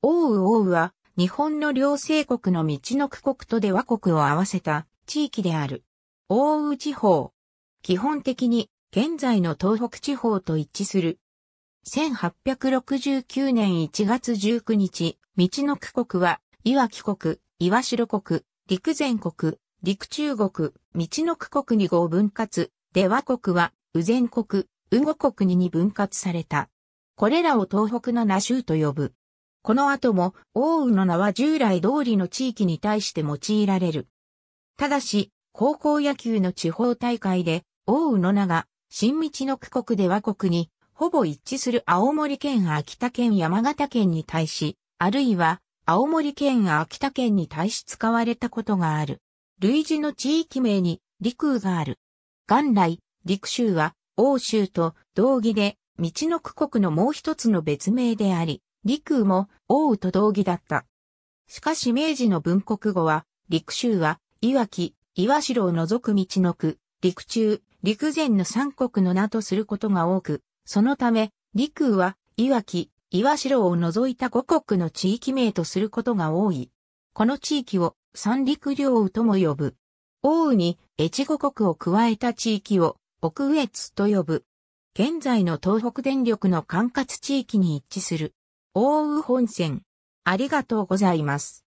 奥羽奥羽は、日本の両西国の道の区国とで和国を合わせた地域である。奥羽地方。基本的に、現在の東北地方と一致する。1869年1月19日、道の区国は、岩木国、岩城国、陸前国、陸中国、道の区国に合分割、で和国は、右前国、右後国にに分割された。これらを東北の那州と呼ぶ。この後も、奥羽の名は従来通りの地域に対して用いられる。ただし、高校野球の地方大会で、奥羽の名が、新道の区国で和国に、ほぼ一致する青森県秋田県山形県に対し、あるいは、青森県秋田県に対し使われたことがある。類似の地域名に、陸羽がある。元来、陸州は、欧州と同義で、道の区国のもう一つの別名であり、陸羽も王羽と同義だった。しかし明治の文国語は、陸州は、岩木、岩城を除く道の区、陸中、陸前の三国の名とすることが多く、そのため、陸羽は、岩木、岩城を除いた五国の地域名とすることが多い。この地域を三陸領羽とも呼ぶ。王羽に越後国を加えた地域を奥越と呼ぶ。現在の東北電力の管轄地域に一致する。奥羽本線。ありがとうございます。